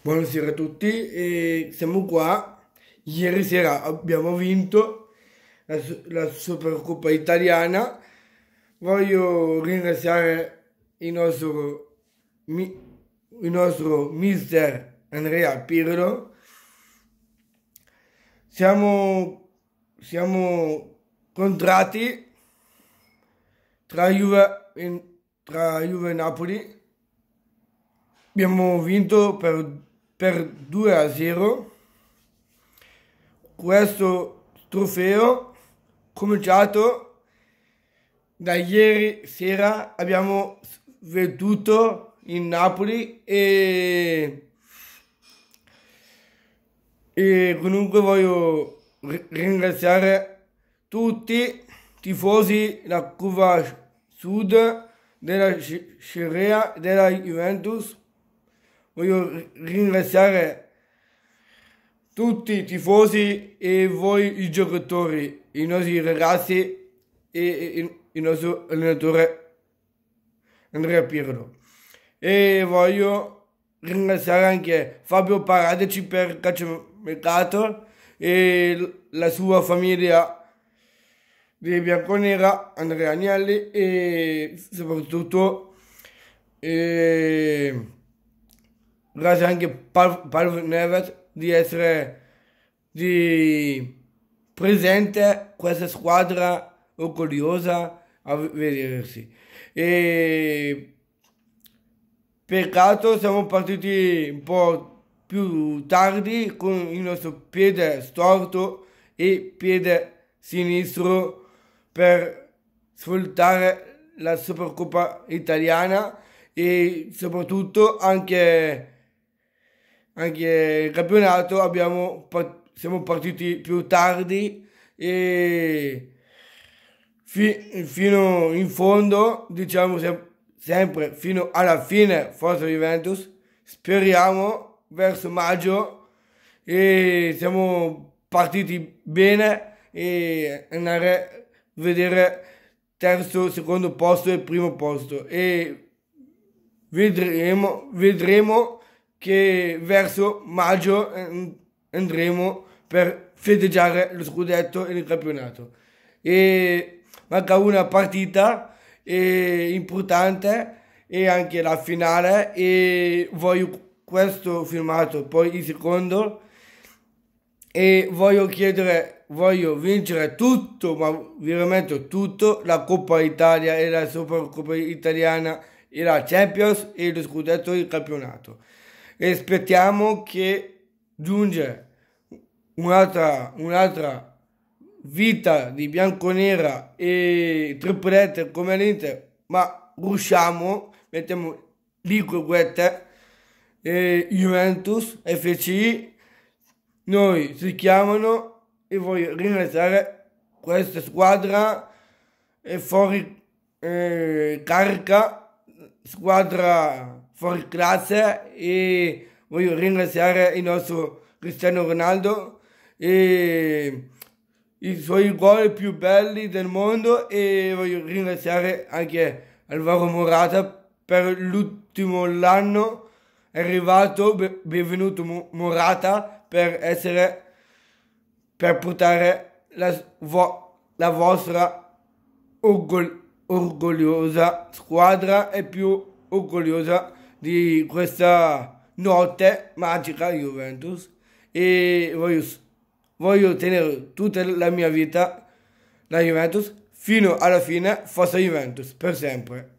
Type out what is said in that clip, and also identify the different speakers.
Speaker 1: Buonasera a tutti, e siamo qua. Ieri sera abbiamo vinto la, la Supercoppa italiana. Voglio ringraziare il nostro, il nostro mister Andrea Pirlo. Siamo, siamo contratti tra Juve, tra Juve e Napoli. Abbiamo vinto per per 2 a 0 questo trofeo cominciato da ieri sera abbiamo veduto in Napoli e, e comunque voglio ringraziare tutti i tifosi della Cuva Sud della Scerea della Juventus voglio ringraziare tutti i tifosi e voi i giocatori, i nostri ragazzi e il nostro allenatore Andrea Pirlo. E voglio ringraziare anche Fabio Paradeci per il calciomercato e la sua famiglia di Bianconera, Andrea Agnelli e soprattutto... E grazie anche a Paul Neves di essere di presente questa squadra orgogliosa a vedersi. E peccato siamo partiti un po' più tardi con il nostro piede storto e piede sinistro per sfruttare la Supercoppa italiana e soprattutto anche anche il campionato abbiamo, siamo partiti più tardi e fi, fino in fondo, diciamo se, sempre fino alla fine, forza Juventus, speriamo verso maggio e siamo partiti bene e andare a vedere terzo, secondo posto e primo posto e vedremo, vedremo che verso maggio eh, andremo per festeggiare lo scudetto e il campionato. E manca una partita importante e anche la finale e voglio questo filmato, poi il secondo e voglio chiedere, voglio vincere tutto, ma veramente tutto, la Coppa Italia e la Supercoppa Italiana e la Champions e lo scudetto e il campionato e aspettiamo che giunge un'altra, un'altra vita di bianconera e triplette come l'Inter, ma usciamo, mettiamo lì queste eh, Juventus, FC, noi si chiamano e voglio ringraziare questa squadra e fuori eh, carica, squadra fuori classe e voglio ringraziare il nostro Cristiano Ronaldo e i suoi gol più belli del mondo e voglio ringraziare anche Alvaro Morata per l'ultimo l'anno è arrivato benvenuto Morata per essere per portare la, vo, la vostra orgogliosa squadra e più orgogliosa di questa notte magica Juventus e voglio, voglio tenere tutta la mia vita la Juventus fino alla fine, forza Juventus, per sempre.